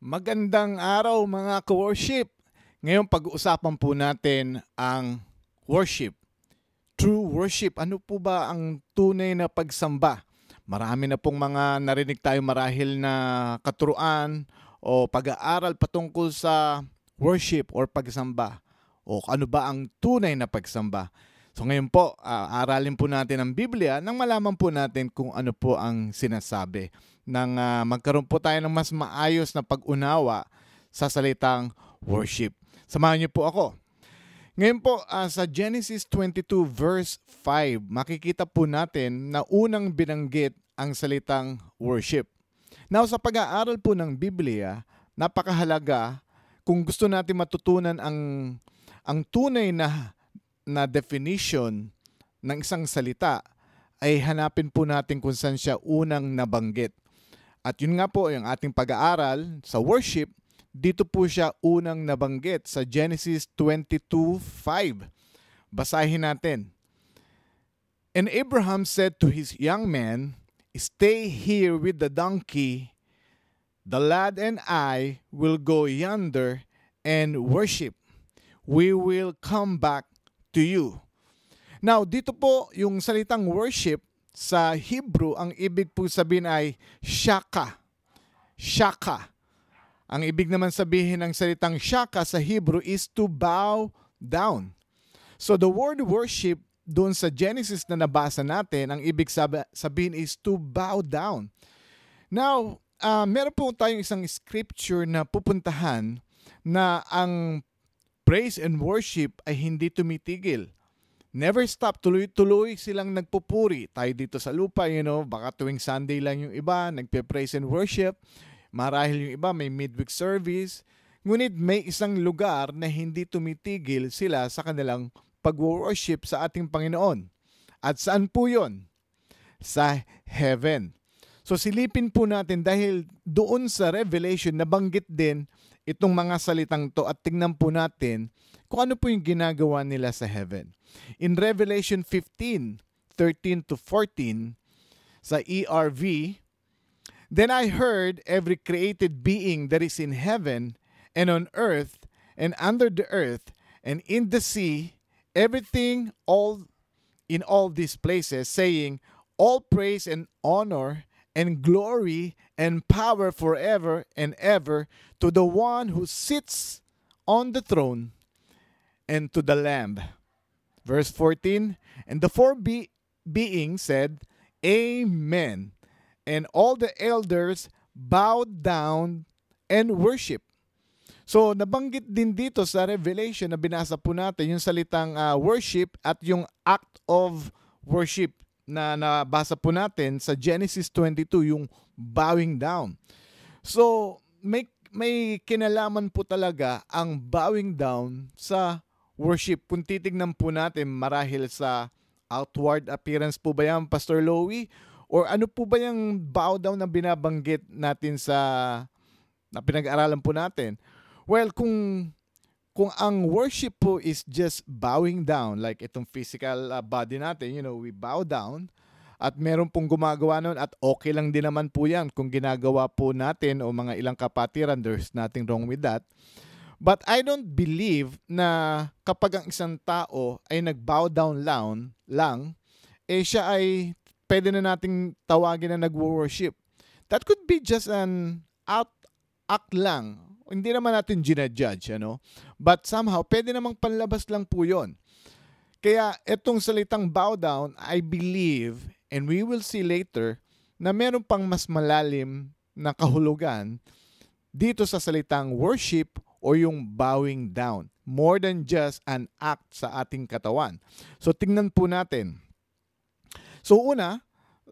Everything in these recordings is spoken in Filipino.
Magandang araw mga ka-worship. Ngayon pag-uusapan po natin ang worship. True worship. Ano po ba ang tunay na pagsamba? Marami na pong mga narinig tayo marahil na katuruan o pag-aaral patungkol sa worship or pagsamba. O ano ba ang tunay na pagsamba? So ngayon po, uh, aralin po natin ang Biblia nang malaman po natin kung ano po ang sinasabi nang uh, ah, magkaroon po tayo ng mas maayos na pag-unawa sa salitang worship. Samahan niyo po ako. Ngayon po, uh, sa Genesis 22 verse 5, makikita po natin na unang binanggit ang salitang worship. Now, sa pag-aaral po ng Biblia, napakahalaga kung gusto natin matutunan ang ang tunay na na definition ng isang salita ay hanapin po natin kung saan siya unang nabanggit. At yun nga po yung ating pag-aaral sa worship, dito po siya unang nabanggit sa Genesis 22:5. Basahin natin. And Abraham said to his young men, "Stay here with the donkey. The lad and I will go yonder and worship. We will come back to you." Now, dito po yung salitang worship sa Hebrew, ang ibig po sabihin ay shaka. Shaka. Ang ibig naman sabihin ng salitang shaka sa Hebrew is to bow down. So the word worship doon sa Genesis na nabasa natin, ang ibig sabihin is to bow down. Now, uh, meron po tayong isang scripture na pupuntahan na ang praise and worship ay hindi tumitigil never stop. Tuloy-tuloy silang nagpupuri. Tayo dito sa lupa, you know, baka tuwing Sunday lang yung iba, nagpe-praise and worship. Marahil yung iba may midweek service. Ngunit may isang lugar na hindi tumitigil sila sa kanilang pag-worship sa ating Panginoon. At saan po yon Sa heaven. So silipin po natin dahil doon sa Revelation nabanggit din itong mga salitang to at tingnan po natin kung ano po yung ginagawa nila sa heaven. In Revelation 15, 13 to 14 sa ERV, Then I heard every created being that is in heaven and on earth and under the earth and in the sea, everything all in all these places, saying, All praise and honor and glory and power forever and ever to the one who sits on the throne and to the Lamb. Verse 14 And the four be- beings said, Amen. And all the elders bowed down and worship. So nabanggit din dito sa Revelation na binasa po natin yung salitang uh, worship at yung act of worship na nabasa po natin sa Genesis 22 yung bowing down. So may may kinalaman po talaga ang bowing down sa worship. Kung titignan po natin marahil sa outward appearance po ba yan, Pastor Lowy? Or ano po ba yung bow down na binabanggit natin sa na pinag-aralan po natin? Well, kung kung ang worship po is just bowing down, like itong physical uh, body natin, you know, we bow down, at meron pong gumagawa noon at okay lang din naman po yan kung ginagawa po natin o mga ilang kapatiran, there's nothing wrong with that. But I don't believe na kapag ang isang tao ay nag-bow down lang, lang eh siya ay pwede na nating tawagin na nag-worship. That could be just an out act lang hindi naman natin ginajudge, ano? But somehow, pwede namang panlabas lang po yon. Kaya itong salitang bow down, I believe, and we will see later, na meron pang mas malalim na kahulugan dito sa salitang worship or yung bowing down. More than just an act sa ating katawan. So tingnan po natin. So una,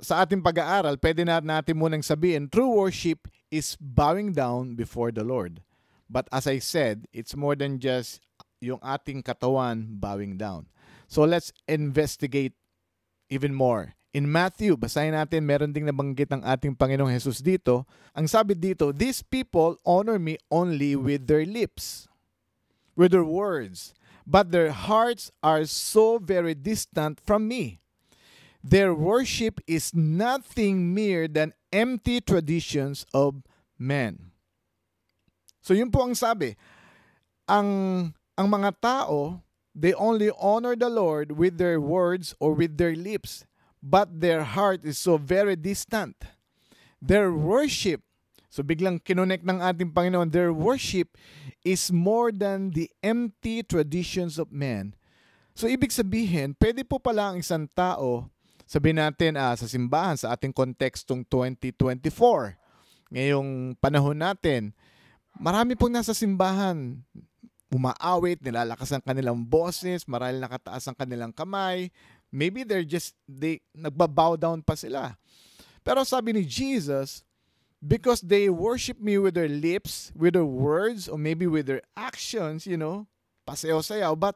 sa ating pag-aaral, pwede na natin munang sabihin, true worship is bowing down before the Lord. But as I said, it's more than just yung ating katawan bowing down. So let's investigate even more. In Matthew, basahin natin, meron ding nabanggit ng ating Panginoong Jesus dito. Ang sabi dito, These people honor me only with their lips, with their words, but their hearts are so very distant from me. Their worship is nothing mere than empty traditions of men. So yun po ang sabi. Ang ang mga tao, they only honor the Lord with their words or with their lips, but their heart is so very distant. Their worship, so biglang kinonek ng ating Panginoon, their worship is more than the empty traditions of men. So ibig sabihin, pwede po pala ang isang tao, sabihin natin ah, sa simbahan, sa ating kontekstong 2024, ngayong panahon natin, Marami pong nasa simbahan, umaawit, nilalakas ang kanilang boses, marahil nakataas ang kanilang kamay. Maybe they're just, they, nagbabow down pa sila. Pero sabi ni Jesus, because they worship me with their lips, with their words, or maybe with their actions, you know, paseo-sayaw, but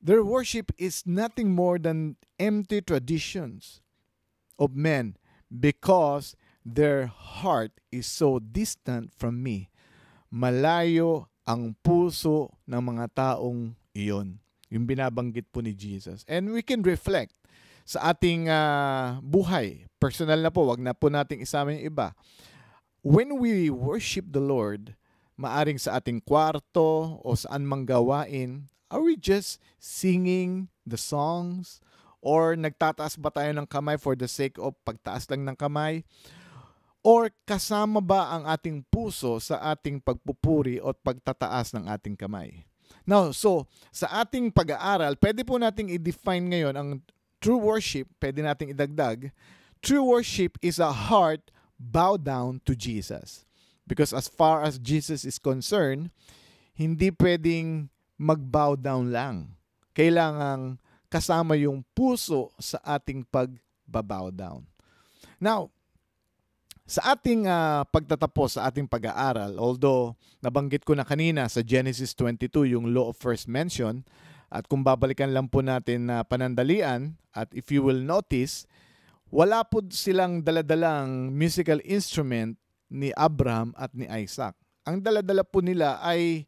their worship is nothing more than empty traditions of men because Their heart is so distant from me. Malayo ang puso ng mga taong iyon. Yung binabanggit po ni Jesus. And we can reflect sa ating uh, buhay. Personal na po, wag na po nating isama yung iba. When we worship the Lord, maaring sa ating kwarto o saan mang gawain, are we just singing the songs? Or nagtataas ba tayo ng kamay for the sake of pagtaas lang ng kamay? or kasama ba ang ating puso sa ating pagpupuri o pagtataas ng ating kamay? Now, so sa ating pag-aaral, pwede po nating i-define ngayon ang true worship, pwede nating idagdag. True worship is a heart bow down to Jesus. Because as far as Jesus is concerned, hindi pwedeng mag-bow down lang. Kailangang kasama yung puso sa ating pag-bow down. Now, sa ating uh, pagtatapos sa ating pag-aaral, although nabanggit ko na kanina sa Genesis 22 yung law of first mention, at kung babalikan lang po natin na uh, panandalian, at if you will notice, wala po silang daladalang musical instrument ni Abraham at ni Isaac. Ang daladala po nila ay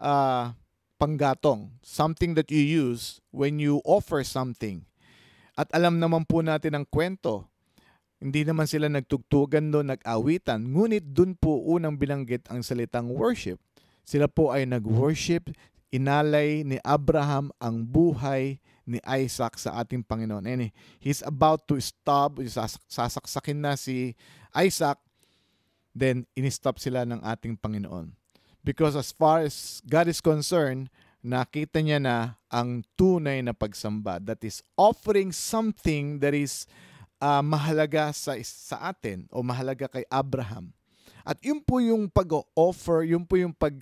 uh, panggatong, something that you use when you offer something. At alam naman po natin ang kwento hindi naman sila nagtugtugan doon, nag-awitan, ngunit doon po unang binanggit ang salitang worship. Sila po ay nag-worship, inalay ni Abraham ang buhay ni Isaac sa ating Panginoon. And he's about to stop, sasaksakin na si Isaac, then in-stop sila ng ating Panginoon. Because as far as God is concerned, nakita niya na ang tunay na pagsamba that is offering something that is uh, mahalaga sa, sa atin o mahalaga kay Abraham. At yun po yung pag-offer, yun po yung pag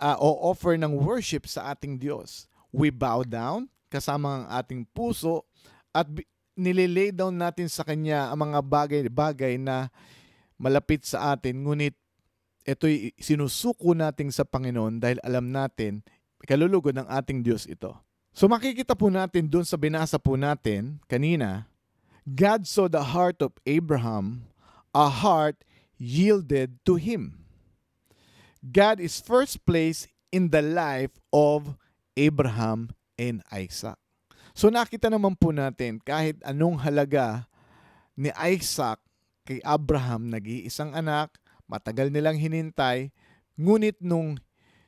uh, ah, offer ng worship sa ating Diyos. We bow down kasama ang ating puso at nililay down natin sa Kanya ang mga bagay-bagay na malapit sa atin. Ngunit ito'y sinusuko natin sa Panginoon dahil alam natin kalulugod ng ating Diyos ito. So makikita po natin doon sa binasa po natin kanina God saw the heart of Abraham, a heart yielded to him. God is first place in the life of Abraham and Isaac. So nakita naman po natin kahit anong halaga ni Isaac kay Abraham, nag-iisang anak, matagal nilang hinintay, ngunit nung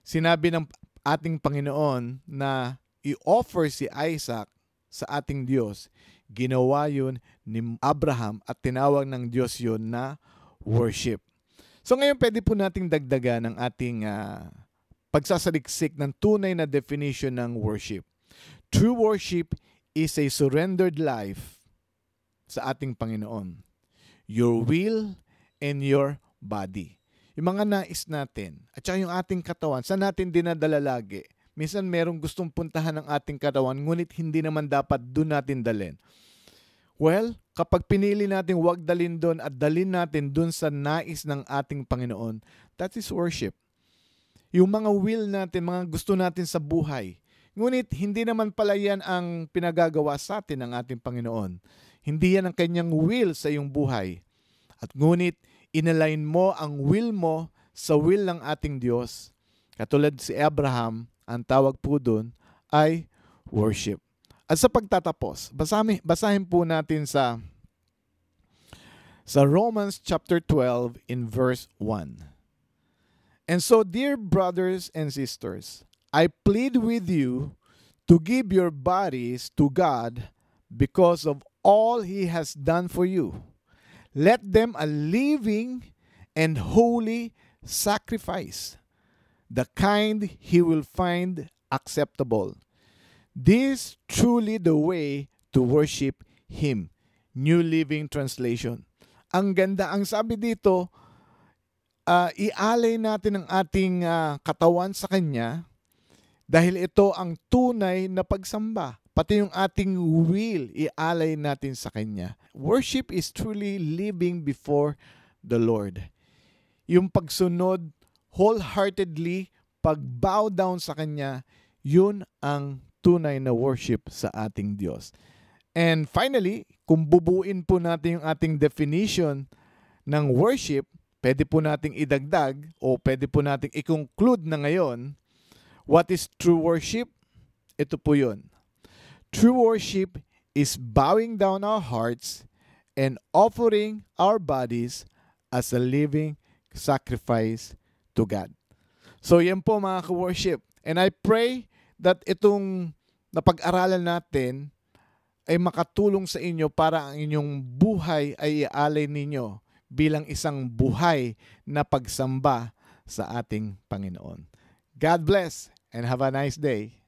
sinabi ng ating Panginoon na i-offer si Isaac sa ating Diyos, Ginawa yun ni Abraham at tinawag ng Diyos yun na worship. So ngayon pwede po nating dagdagan ng ating uh, pagsasaliksik ng tunay na definition ng worship. True worship is a surrendered life sa ating Panginoon. Your will and your body. Yung mga nais natin at saka yung ating katawan, saan natin dinadala lagi? Minsan merong gustong puntahan ng ating katawan, ngunit hindi naman dapat doon natin dalhin. Well, kapag pinili natin wag dalhin doon at dalhin natin doon sa nais ng ating Panginoon, that is worship. Yung mga will natin, mga gusto natin sa buhay. Ngunit hindi naman pala yan ang pinagagawa sa atin ng ating Panginoon. Hindi yan ang kanyang will sa iyong buhay. At ngunit inalign mo ang will mo sa will ng ating Diyos. Katulad si Abraham, Ang tawag po doon ay worship. At sa pagtatapos, basahin, basahin po natin sa sa Romans chapter 12 in verse 1. And so dear brothers and sisters, I plead with you to give your bodies to God because of all he has done for you. Let them a living and holy sacrifice the kind he will find acceptable. This truly the way to worship Him. New Living Translation. Ang ganda, ang sabi dito, uh, ialay natin ang ating uh, katawan sa Kanya dahil ito ang tunay na pagsamba. Pati yung ating will, ialay natin sa Kanya. Worship is truly living before the Lord. Yung pagsunod wholeheartedly, pag-bow down sa Kanya, yun ang tunay na worship sa ating Diyos. And finally, kung bubuin po natin yung ating definition ng worship, pwede po nating idagdag o pwede po nating i-conclude na ngayon, what is true worship? Ito po yun. True worship is bowing down our hearts and offering our bodies as a living sacrifice to God. So yan po mga ka-worship. And I pray that itong napag-aralan natin ay makatulong sa inyo para ang inyong buhay ay ialay ninyo bilang isang buhay na pagsamba sa ating Panginoon. God bless and have a nice day.